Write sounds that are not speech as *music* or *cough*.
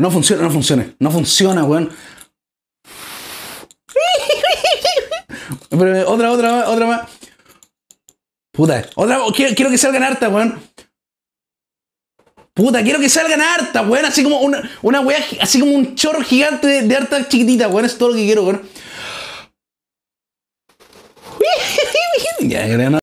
No funciona, no funciona, no funciona, weón. otra, otra, otra más. Puta, otra, quiero, que salgan harta, weón. Puta, quiero que salgan harta, weón. Así como una, una así como un chorro gigante de, harta chiquitita, weón. Es todo lo que quiero, weón. *laughs*